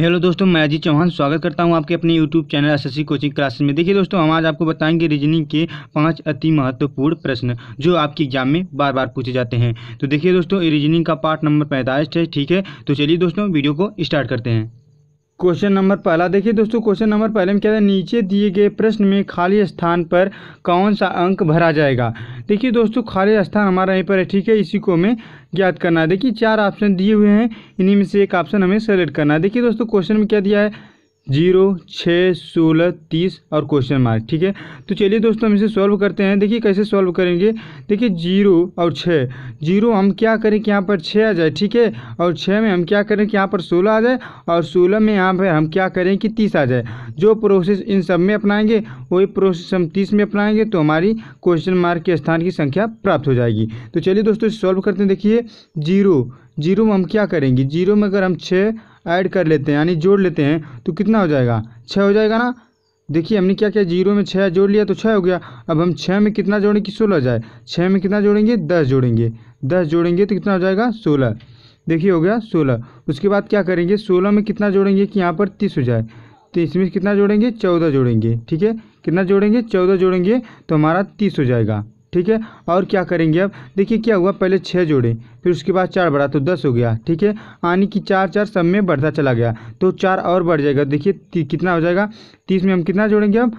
hello दोस्तों मैं अजीत चौहान स्वागत करता हूं आपके अपने YouTube channel S coaching classes में देखिए दोस्तों हम आज आपको बताएंगे रीजनिंग के पांच अति महत्वपूर्ण प्रश्न जो आपके एग्जाम में बार बार पूछे जाते हैं तो देखिए दोस्तों रीजनिंग का पार्ट नंबर पैंतालीस है ठीक है तो चलिए दोस्तों वीडियो को स्टार्ट करते हैं क्वेश्चन नंबर पहला देखिए दोस्तों क्वेश्चन नंबर पहले में क्या था नीचे दिए गए प्रश्न में खाली स्थान पर कौन सा अंक भरा जाएगा देखिए दोस्तों खाली स्थान हमारा यहीं पर है ठीक है इसी को हमें ज्ञात करना है देखिए चार ऑप्शन दिए हुए हैं इन्हीं में से एक ऑप्शन हमें सेलेक्ट करना है देखिए दोस्तों क्वेश्चन में क्या दिया है जीरो छः सोलह तीस और क्वेश्चन मार्क ठीक है तो चलिए दोस्तों हम इसे सॉल्व करते हैं देखिए कैसे सॉल्व करेंगे देखिए जीरो और छः जीरो हम क्या करें कि यहाँ पर छः आ जाए ठीक है और छः में हम क्या करें कि यहाँ पर सोलह आ जाए और सोलह में यहाँ पर हम क्या करें कि तीस आ जाए जो प्रोसेस इन सब में अपनाएंगे वही प्रोसेस हम तीस में अपनाएंगे तो हमारी क्वेश्चन मार्क के स्थान की संख्या प्राप्त हो जाएगी तो चलिए दोस्तों सॉल्व करते हैं देखिए जीरो जीरो में हम क्या करेंगे जीरो में अगर हम छः ऐड कर लेते हैं यानी जोड़ लेते हैं तो कितना हो जाएगा छः हो जाएगा ना देखिए हमने क्या किया जीरो में छः जोड़ लिया तो छः हो गया अब हम छः में कितना जोड़ें कि सोलह जाए छः में कितना जोड़ेंगे दस जोड़ेंगे दस जोड़ेंगे तो कितना हो जाएगा सोलह देखिए हो गया सोलह उसके बाद क्या करेंगे सोलह में कितना जोड़ेंगे कि यहाँ पर तीस हो जाए तो इसमें कितना जोड़ेंगे चौदह जोड़ेंगे ठीक है कितना जोड़ेंगे चौदह जोड़ेंगे तो हमारा तीस हो जाएगा ठीक है और क्या करेंगे अब देखिए क्या हुआ पहले छः जोड़े फिर उसके बाद चार बढ़ा तो दस हो गया ठीक है यानी कि चार चार सब में बढ़ता चला गया तो चार और बढ़ जाएगा देखिए कितना हो जाएगा तीस में हम कितना जोड़ेंगे अब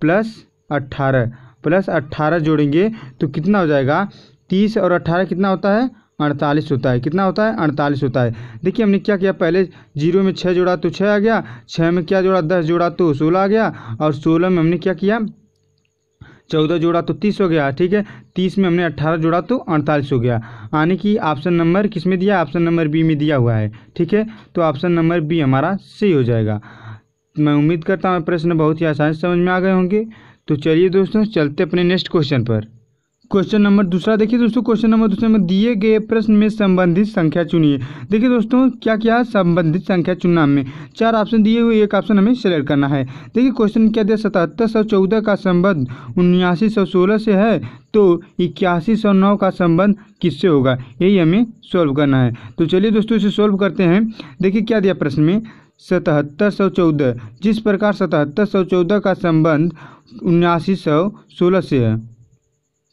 प्लस अट्ठारह प्लस अट्ठारह जोड़ेंगे तो कितना हो जाएगा तीस और अट्ठारह कितना होता है अड़तालीस होता है कितना होता है अड़तालीस होता है देखिए हमने क्या किया पहले जीरो में छः जोड़ा तो छः आ गया छः में क्या जोड़ा दस जोड़ा तो सोलह आ गया और सोलह में हमने क्या किया चौदह जोड़ा तो तीस हो गया ठीक है तीस में हमने अट्ठारह जोड़ा तो अड़तालीस हो गया यानी कि ऑप्शन नंबर किस में दिया ऑप्शन नंबर बी में दिया हुआ है ठीक है तो ऑप्शन नंबर बी हमारा सही हो जाएगा मैं उम्मीद करता हूँ प्रश्न बहुत ही आसानी से समझ में आ गए होंगे तो चलिए दोस्तों चलते अपने नेक्स्ट क्वेश्चन पर क्वेश्चन नंबर दूसरा देखिए दोस्तों क्वेश्चन नंबर दूसरे में दिए गए प्रश्न में संबंधित संख्या चुनिए देखिए दोस्तों क्या क्या है संबंधित संख्या चुनना हमें चार ऑप्शन दिए हुए एक ऑप्शन हमें सेलेक्ट करना है देखिए क्वेश्चन क्या दिया सतहत्तर सौ चौदह का संबंध उन्यासी सौ सोलह से है तो इक्यासी सौ नौ का संबंध किससे होगा यही हमें सॉल्व करना है तो चलिए दोस्तों इसे सॉल्व करते हैं देखिए क्या दिया प्रश्न में सतहत्तर सौ चौदह जिस प्रकार सतहत्तर सौ चौदह का संबंध उन्यासी सौ सोलह से है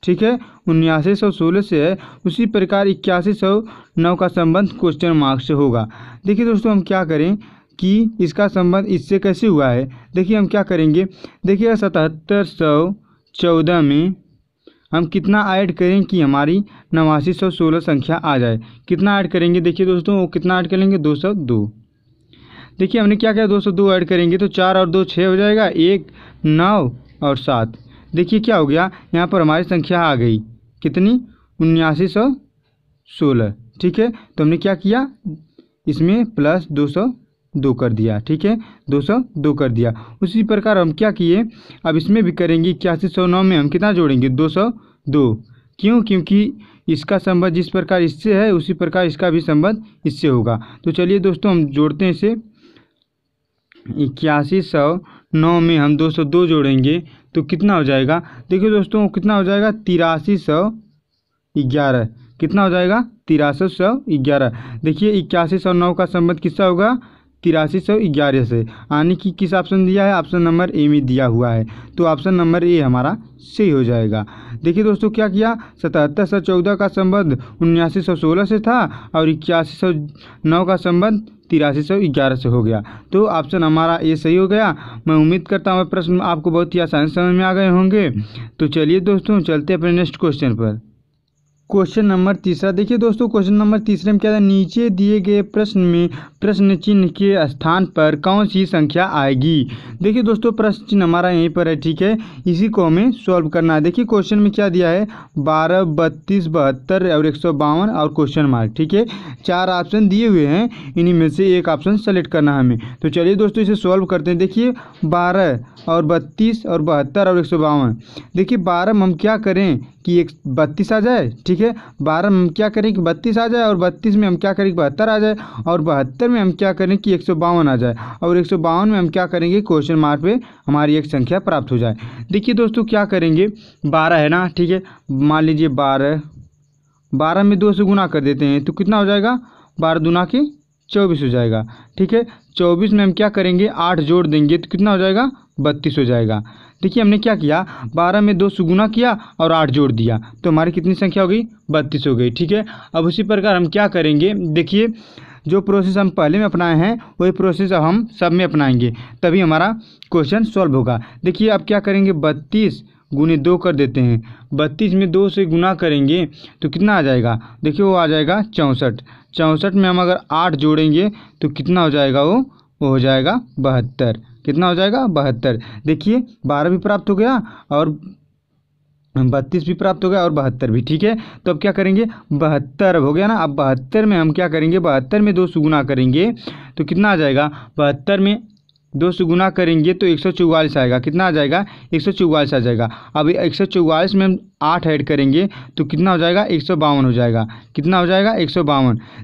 ठीक है उन्यासी सौ सोलह से है उसी प्रकार इक्यासी सौ नौ का संबंध क्वेश्चन मार्क्स से होगा देखिए दोस्तों हम क्या करें कि इसका संबंध इससे कैसे हुआ है देखिए हम क्या करेंगे देखिए सतहत्तर सौ चौदह में हम कितना ऐड करें कि हमारी नवासी सौ सोलह संख्या आ जाए कितना ऐड करेंगे देखिए दोस्तों वो कितना ऐड करेंगे दो सौ दो देखिए हमने क्या किया दो सौ दो ऐड करेंगे तो चार और दो छः हो जाएगा एक नौ और सात देखिए क्या हो गया यहाँ पर हमारी संख्या आ गई कितनी उन्यासी सौ सोलह ठीक है तो हमने क्या किया इसमें प्लस दो सौ दो कर दिया ठीक है दो सौ दो कर दिया उसी प्रकार हम क्या किए अब इसमें भी करेंगे इक्यासी सौ नौ में हम कितना जोड़ेंगे दो सौ दो क्यों क्योंकि इसका संबंध जिस प्रकार इससे है उसी प्रकार इसका भी संबंध इससे होगा तो चलिए दोस्तों हम जोड़ते हैं इसे इक्यासी सौ नौ में हम दो सौ दो जोड़ेंगे तो कितना हो जाएगा देखिए दोस्तों कितना हो जाएगा तिरासी सौ ग्यारह कितना हो जाएगा तिरासी सौ ग्यारह देखिए इक्यासी सौ नौ का संबंध किससे होगा तिरासी सौ ग्यारह से यानी कि किस ऑप्शन दिया है ऑप्शन नंबर ए में दिया हुआ है तो ऑप्शन नंबर ए हमारा सही हो जाएगा देखिए दोस्तों क्या किया सतहत्तर सौ चौदह का संबंध उन्यासी सौ सोलह से था और इक्यासी सौ नौ का संबंध तिरासी सौ ग्यारह से हो गया तो ऑप्शन हमारा ए सही हो गया मैं उम्मीद करता हूँ प्रश्न आपको बहुत ही आसानी समझ में आ गए होंगे तो चलिए दोस्तों चलते अपने नेक्स्ट क्वेश्चन पर क्वेश्चन नंबर तीसरा देखिए दोस्तों क्वेश्चन नंबर तीसरे में क्या था नीचे दिए गए प्रश्न में प्रश्न चिन्ह के स्थान पर कौन सी संख्या आएगी देखिए दोस्तों प्रश्न चिन्ह हमारा यहीं पर है ठीक है इसी को हमें सॉल्व करना है देखिए क्वेश्चन में क्या दिया है बारह बत्तीस बहत्तर और एक सौ बावन और क्वेश्चन मार्क ठीक है चार ऑप्शन दिए हुए हैं इन्हीं में से एक ऑप्शन सेलेक्ट करना है हमें तो चलिए दोस्तों इसे सॉल्व करते हैं देखिए बारह और बत्तीस और बहत्तर और एक देखिए बारह में हम क्या करें कि एक बत्तीस आ जाए ठीक ठीक है बारह में हम क्या करें कि बत्तीस आ जाए और बत्तीस में हम क्या करें कि बहत्तर आ जाए और बहत्तर में हम क्या करें कि एक आ जाए और एक में हम क्या करेंगे क्वेश्चन मार्क पर हमारी एक संख्या प्राप्त हो जाए देखिए दोस्तों क्या करेंगे बारह है ना ठीक है मान लीजिए बारह बारह में दो से गुना कर देते हैं तो कितना हो जाएगा बारह दुना के चौबीस हो जाएगा ठीक है चौबीस में हम क्या करेंगे आठ जोड़ देंगे तो कितना हो जाएगा बत्तीस हो जाएगा देखिए हमने क्या किया बारह में दो सुगुना किया और आठ जोड़ दिया तो हमारी कितनी संख्या हो गई बत्तीस हो गई ठीक है अब उसी प्रकार हम क्या करेंगे देखिए जो प्रोसेस हम पहले में अपनाए हैं वही प्रोसेस अब हम सब में अपनाएंगे तभी हमारा क्वेश्चन सॉल्व होगा देखिए अब क्या करेंगे बत्तीस गुने दो कर देते हैं बत्तीस में दो से गुना करेंगे तो कितना आ जाएगा देखिए वो आ जाएगा चौंसठ चौंसठ में हम अगर आठ जोड़ेंगे तो कितना हो जाएगा वो वो हो जाएगा बहत्तर कितना हो जाएगा बहत्तर देखिए बारह भी प्राप्त हो गया और बत्तीस भी प्राप्त हो गया और बहत्तर भी ठीक है तो अब क्या करेंगे बहत्तर हो गया ना अब बहत्तर में हम क्या करेंगे बहत्तर में दो सुगुना करेंगे तो कितना आ जाएगा बहत्तर में दो सुगुना गुना करेंगे तो एक सौ चौवालीस आएगा कितना आ जाएगा एक सौ चौवालीस आ जाएगा अब एक सौ चौवालीस में हम आठ ऐड करेंगे तो कितना हो जाएगा एक हो जाएगा कितना हो जाएगा एक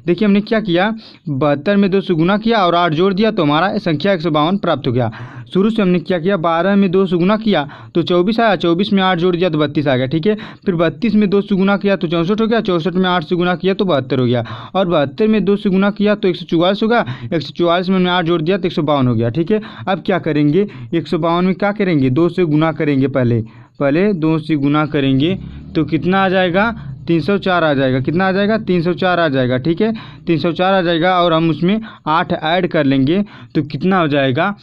देखिए हमने क्या किया बहत्तर में दो सौ गुना किया और आठ जोड़ दिया तो हमारा संख्या एक प्राप्त हो गया शुरू से हमने क्या किया बारह में दो सौ गुना किया तो चौबीस आया चौबीस में आठ जोड़ दिया तो बत्तीस आ गया ठीक है फिर बत्तीस में दो सौ गुना किया तो चौंसठ हो गया चौंसठ में आठ सौ गुना किया तो बहत्तर हो गया और बहत्तर में दो सौ गुना किया तो एक सौ चौवालीस हो गया एक सौ चौवालीस में हमने आठ जोड़ दिया तो एक सौ बावन हो गया ठीक है अब क्या करेंगे एक सौ बावन में क्या करेंगे दो से गुना करेंगे पहले पहले दो से गुना करेंगे तो कितना आ जाएगा तीन सौ चार आ जाएगा कितना आ जाएगा तीन सौ चार आ जाएगा ठीक है तीन सौ चार आ जाएगा और हम उसमें आठ ऐड कर लेंगे तो कितना हो जाएगा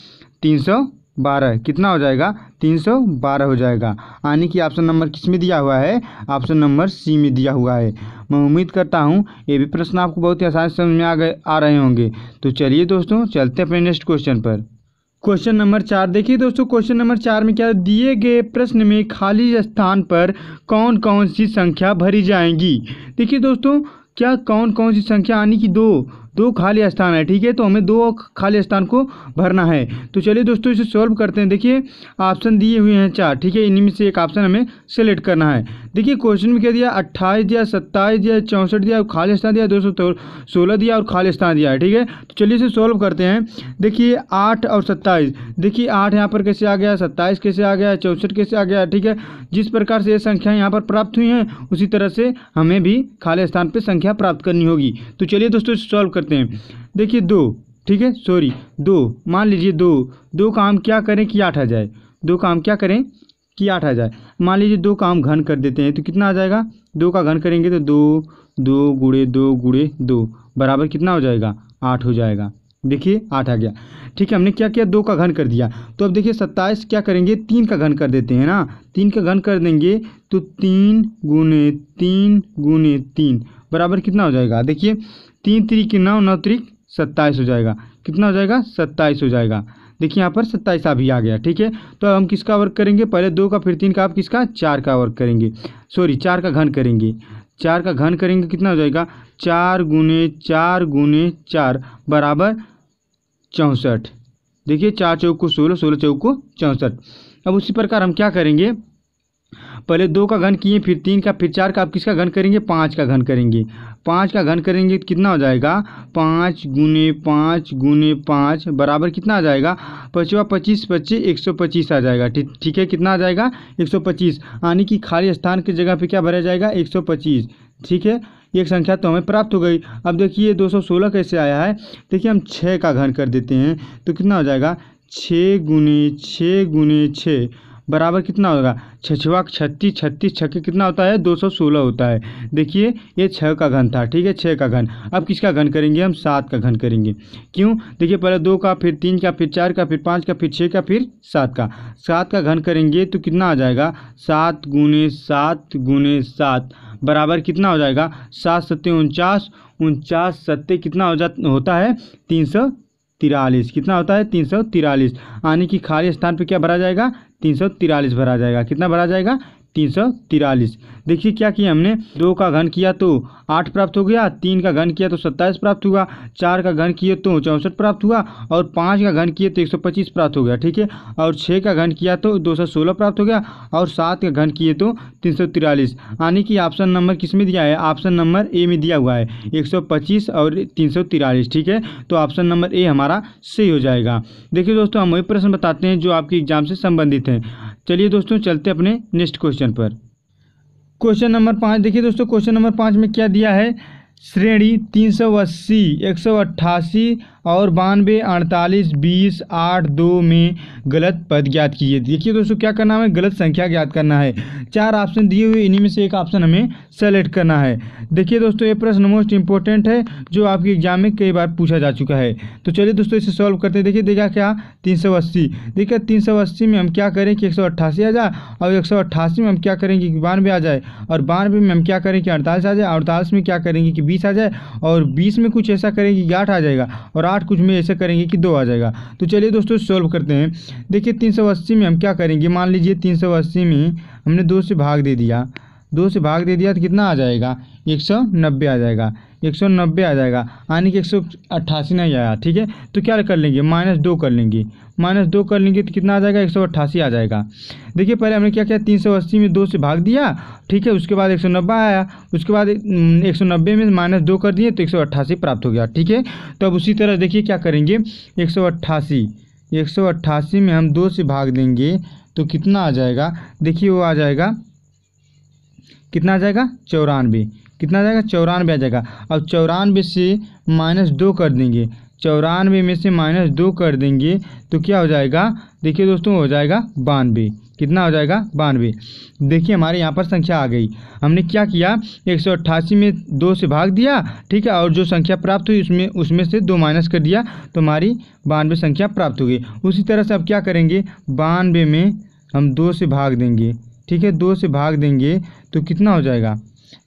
तीन सौ बारह कितना हो जाएगा तीन सौ बारह हो जाएगा यानी कि ऑप्शन नंबर किस में दिया हुआ है ऑप्शन नंबर सी में दिया हुआ है मैं उम्मीद करता हूँ ये भी प्रश्न आपको बहुत ही आसानी समझ में आ गए आ रहे होंगे तो चलिए दोस्तों चलते हैं अपने नेक्स्ट क्वेश्चन पर क्वेश्चन नंबर चार देखिए दोस्तों क्वेश्चन नंबर चार में क्या दिए गए प्रश्न में खाली स्थान पर कौन कौन सी संख्या भरी जाएंगी देखिए दोस्तों क्या कौन कौन सी संख्या यानी कि दो दो खाली स्थान है ठीक है तो हमें दो खाली स्थान को भरना है तो चलिए दोस्तों इसे सॉल्व करते हैं देखिए ऑप्शन दिए हुए हैं चार ठीक है इनमें से एक ऑप्शन हमें सेलेक्ट करना है देखिए क्वेश्चन में क्या दिया अट्ठाईस दिया सत्ताईस दिया चौंसठ दिया और खाली स्थान दिया दो तो सोलह दिया और खाली स्थान दिया है ठीक है तो चलिए इसे सॉल्व करते हैं देखिए आठ और सत्ताईस देखिए आठ यहाँ पर कैसे आ गया सत्ताईस कैसे आ गया चौंसठ कैसे आ गया ठीक है जिस प्रकार से ये संख्या यहाँ पर प्राप्त हुई हैं उसी तरह से हमें भी खाली स्थान पर संख्या प्राप्त करनी होगी तो चलिए दोस्तों सॉल्व करते सकते हैं देखिए दो ठीक है सॉरी दो मान लीजिए दो दो काम क्या करें कि आठ आ जाए दो काम क्या करें कि आठ आ जाए मान लीजिए दो काम घन कर देते हैं तो कितना आ जाएगा दो का घन करेंगे तो दो दो गुड़े दो गुड़े दो बराबर कितना हो जाएगा आठ हो जाएगा देखिए आठ आ गया ठीक है हमने क्या किया दो का घन कर दिया तो अब देखिए सत्ताईस क्या करेंगे तीन का घन कर देते हैं ना तीन का घन कर देंगे तो तीन गुने तीन गुने तीन बराबर कितना हो जाएगा देखिए तीन की नौ नौ त्रिक सत्ताईस हो जाएगा कितना हो जाएगा सत्ताईस हो जाएगा देखिए यहाँ पर सत्ताईस अभी आ गया ठीक है तो अब हम किसका वर्क करेंगे पहले दो का फिर तीन का आप किसका चार का वर्क करेंगे सॉरी चार का घन करेंगे चार का घन करेंगे कितना हो जाएगा चार गुने चार गुने चार बराबर चौंसठ देखिए चार चौक को सोलह सोलह चौक को चौंसठ अब उसी प्रकार हम क्या करेंगे पहले दो का घन किए फिर तीन का फिर चार का आप किसका घन करेंगे पाँच का घन करेंगे पाँच का घन करेंगे तो कितना हो जाएगा पाँच गुने पाँच गुने पाँच बराबर कितना आ जाएगा पचवा पच्चीस पच्चीस एक सौ पच्चीस आ जाएगा ठीक ठीक है कितना आ जाएगा एक सौ पच्चीस यानी कि खाली स्थान की जगह पे क्या भरा जाएगा एक सौ पच्चीस ठीक है एक संख्या तो हमें प्राप्त हो गई अब देखिए दो सौ सोलह कैसे आया है देखिए हम छः का घन कर देते हैं तो कितना हो जाएगा छः गुने छः गुने छः बराबर कितना होगा छछवा छत्तीस छत्तीस छः के कितना होता है दो सौ सोलह होता है देखिए ये छः का घन था ठीक है छः का घन अब किसका घन करेंगे हम सात का घन करेंगे क्यों देखिए पहले दो का फिर तीन का फिर चार का फिर पाँच का फिर छः का फिर सात का सात का घन करेंगे तो कितना आ जाएगा सात गुने सात गुने सात बराबर कितना हो जाएगा सात सत्ते उनचास उनचास सत्ते कितना हो जा होता है तीन सौ तिरालीस कितना होता है तीन सौ तिरालीस यानी कि खाली स्थान पे क्या भरा जाएगा तीन सौ तिरालीस भरा जाएगा कितना भरा जाएगा तीन सौ तिरालीस देखिए क्या किया हमने दो का घन किया तो आठ प्राप्त हो गया तीन का घन किया तो सत्ताईस प्राप्त हुआ चार का घन किया तो चौंसठ प्राप्त हुआ और पाँच का घन किया तो एक सौ पच्चीस प्राप्त हो गया ठीक है और छः का घन किया तो दो सौ सोलह प्राप्त हो गया और सात का घन किए तो तीन सौ तिरालीस यानी कि ऑप्शन नंबर किस में दिया है ऑप्शन नंबर ए में दिया हुआ है एक सौ पच्चीस और तीन सौ तिरालीस ठीक है तो ऑप्शन नंबर ए हमारा सही हो जाएगा देखिए दोस्तों हम वही प्रश्न बताते हैं जो आपके एग्जाम से संबंधित हैं चलिए दोस्तों चलते अपने नेक्स्ट क्वेश्चन पर क्वेश्चन नंबर पाँच देखिए दोस्तों क्वेश्चन नंबर पाँच में क्या दिया है श्रेणी तीन सौ अस्सी एक सौ अट्ठासी और बानवे अड़तालीस बीस आठ दो में गलत पद ज्ञात किए देखिए दोस्तों क्या करना है गलत संख्या ज्ञात करना है चार ऑप्शन दिए हुए इन्हीं में से एक ऑप्शन हमें सेलेक्ट करना है देखिए दोस्तों ये प्रश्न मोस्ट इंपॉर्टेंट है जो आपके एग्जाम में कई बार पूछा जा चुका है तो चलिए दोस्तों इसे सॉल्व करते हैं देखिए देखा क्या तीन सौ अस्सी देखिए तीन सौ अस्सी में हम क्या करें कि एक सौ अट्ठासी आ जाए और एक सौ अट्ठासी में हम क्या करेंगे कि बानवे आ जाए और बानवे में हम क्या करें कि अड़तालीस आ जाए अड़तालीस में क्या करेंगे कि बीस आ जाए और बीस में कुछ ऐसा करेंगे कि आठ आ जाएगा और आठ कुछ में ऐसे करेंगे कि दो आ जाएगा तो चलिए दोस्तों सॉल्व करते हैं देखिए तीन सौ अस्सी में हम क्या करेंगे मान लीजिए तीन सौ अस्सी में हमने दो से भाग दे दिया दो से भाग दे दिया तो कितना आ जाएगा एक सौ नब्बे आ जाएगा एक सौ नब्बे आ जाएगा यानी कि एक सौ अट्ठासी नहीं आया ठीक है तो क्या कर लेंगे माइनस दो कर लेंगे माइनस दो कर लेंगे तो कितना आ जाएगा एक सौ अट्ठासी आ जाएगा देखिए पहले हमने क्या किया तीन सौ अस्सी में दो से भाग दिया ठीक है उसके बाद एक सौ नब्बे आया उसके बाद एक हम्म, सौ नब्बे में माइनस दो कर दिए तो एक सौ अट्ठासी प्राप्त हो गया ठीक है तो अब उसी तरह देखिए क्या करेंगे एक सौ अट्ठासी एक सौ अट्ठासी में हम दो से भाग देंगे तो कितना आ जाएगा देखिए वो आ जाएगा कितना आ जाएगा चौरानवे कितना आ जाएगा चौरानवे आ जाएगा अब चौरानवे से माइनस दो कर देंगे चौरानवे में से माइनस दो कर देंगे तो क्या हो जाएगा देखिए दोस्तों हो जाएगा बानवे कितना हो जाएगा बानवे देखिए हमारे यहाँ पर संख्या आ गई हमने क्या किया एक में दो से भाग दिया ठीक है और जो संख्या प्राप्त हुई उसमें उसमें से दो माइनस कर दिया तो हमारी बानवे संख्या प्राप्त हो गई उसी तरह से अब क्या करेंगे बानवे में हम दो से भाग देंगे ठीक है दो से भाग देंगे तो कितना हो जाएगा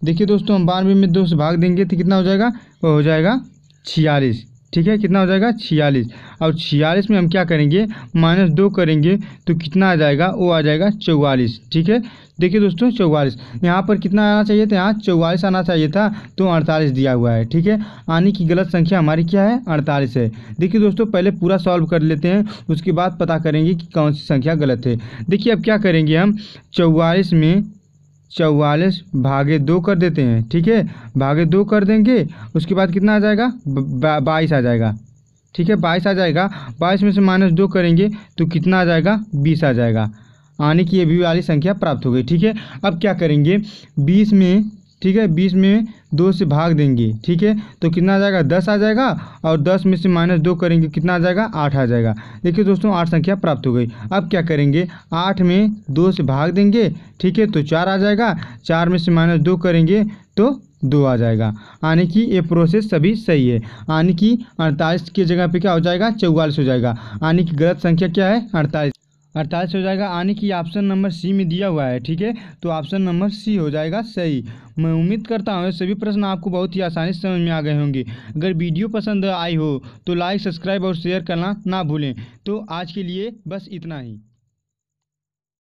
देखिए दोस्तों हम बारहवीं में दो से भाग देंगे तो कितना हो जाएगा हो जाएगा छियालीस ठीक है कितना हो जाएगा छियालीस और छियालीस में हम क्या करेंगे माइनस दो करेंगे तो कितना आ जाएगा वो आ जाएगा चौवालीस ठीक है देखिए दोस्तों चौवालीस यहाँ पर कितना आना चाहिए था यहाँ चौवालीस आना चाहिए था तो अड़तालीस दिया हुआ है ठीक है आने की गलत संख्या हमारी क्या है अड़तालीस है देखिए दोस्तों पहले पूरा सॉल्व कर लेते हैं उसके बाद पता करेंगे कि कौन सी संख्या गलत है देखिए अब क्या करेंगे हम चौवालीस में चौवालीस भागे दो कर देते हैं ठीक है भागे दो कर देंगे उसके बाद कितना आ जाएगा बाईस आ जाएगा ठीक है बाईस आ जाएगा बाईस में से माइनस दो करेंगे तो कितना आ जाएगा बीस आ जाएगा आने की ये भी वाली संख्या प्राप्त हो गई ठीक है अब क्या करेंगे बीस में ठीक है बीस में दो से भाग देंगे ठीक है तो कितना आ जाएगा दस आ जाएगा और दस में से माइनस दो करेंगे कितना आ जाएगा आठ आ जाएगा देखिए दोस्तों आठ संख्या प्राप्त हो गई अब क्या करेंगे आठ में दो से भाग देंगे ठीक है तो चार आ जाएगा चार में से माइनस दो करेंगे तो दो आ जाएगा यानी कि ये प्रोसेस सभी सही है यानी कि अड़तालीस की जगह पे क्या हो जाएगा चौवालीस हो जाएगा यानी कि गलत संख्या क्या है अड़तालीस अड़तालीस हो जाएगा आने की ऑप्शन नंबर सी में दिया हुआ है ठीक है तो ऑप्शन नंबर सी हो जाएगा सही मैं उम्मीद करता हूँ सभी प्रश्न आपको बहुत ही आसानी से समझ में आ गए होंगे अगर वीडियो पसंद आई हो तो लाइक सब्सक्राइब और शेयर करना ना भूलें तो आज के लिए बस इतना ही